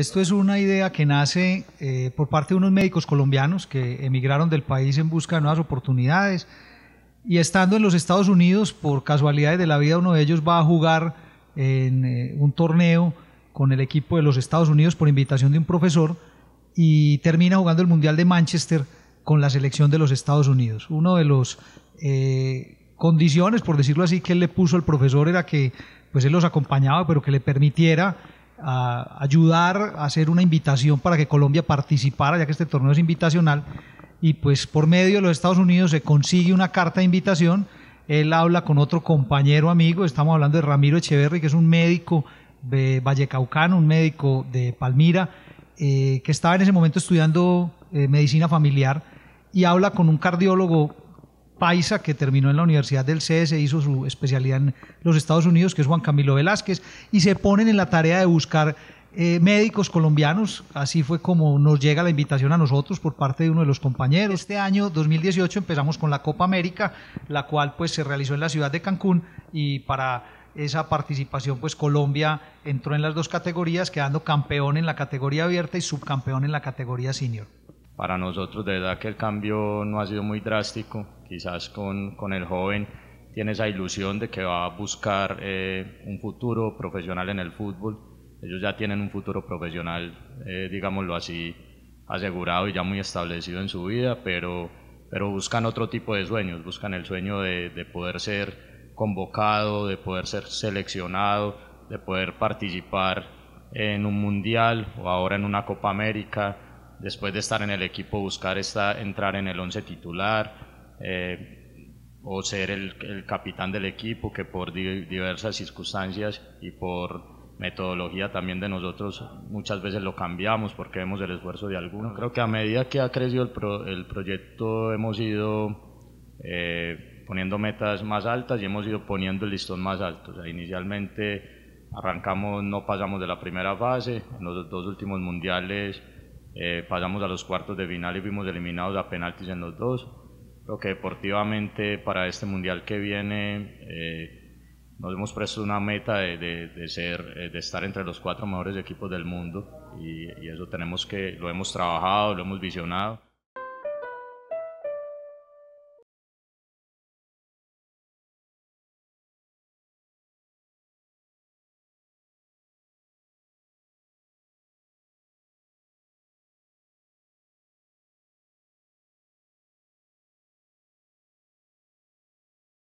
Esto es una idea que nace eh, por parte de unos médicos colombianos que emigraron del país en busca de nuevas oportunidades y estando en los Estados Unidos, por casualidades de la vida, uno de ellos va a jugar en eh, un torneo con el equipo de los Estados Unidos por invitación de un profesor y termina jugando el Mundial de Manchester con la selección de los Estados Unidos. Uno de los eh, condiciones, por decirlo así, que él le puso al profesor era que pues él los acompañaba, pero que le permitiera a ayudar, a hacer una invitación para que Colombia participara, ya que este torneo es invitacional, y pues por medio de los Estados Unidos se consigue una carta de invitación, él habla con otro compañero amigo, estamos hablando de Ramiro Echeverri, que es un médico de Vallecaucano, un médico de Palmira, eh, que estaba en ese momento estudiando eh, medicina familiar, y habla con un cardiólogo paisa que terminó en la Universidad del CS, e, hizo su especialidad en los Estados Unidos, que es Juan Camilo Velázquez, y se ponen en la tarea de buscar eh, médicos colombianos. Así fue como nos llega la invitación a nosotros por parte de uno de los compañeros. Este año 2018 empezamos con la Copa América, la cual pues se realizó en la ciudad de Cancún y para esa participación pues Colombia entró en las dos categorías, quedando campeón en la categoría abierta y subcampeón en la categoría senior. Para nosotros de verdad que el cambio no ha sido muy drástico, quizás con, con el joven tiene esa ilusión de que va a buscar eh, un futuro profesional en el fútbol. Ellos ya tienen un futuro profesional, eh, digámoslo así, asegurado y ya muy establecido en su vida, pero, pero buscan otro tipo de sueños, buscan el sueño de, de poder ser convocado, de poder ser seleccionado, de poder participar en un mundial o ahora en una Copa América después de estar en el equipo, buscar entrar en el once titular eh, o ser el, capitán del equipo, que por diversas circunstancias y por metodología también de nosotros muchas veces lo cambiamos porque vemos el esfuerzo de alguno. Creo que a medida que ha crecido el, proyecto hemos ido eh, poniendo metas más altas y hemos ido poniendo el listón más alto. inicialmente arrancamos, no pasamos de la primera fase, en los dos últimos mundiales eh, pasamos a los cuartos de final y fuimos eliminados a penaltis en los dos. Creo que deportivamente para este mundial que viene eh, nos hemos puesto una meta de, ser, eh, de estar entre los cuatro mejores equipos del mundo y, y eso tenemos que, lo hemos trabajado, lo hemos visionado.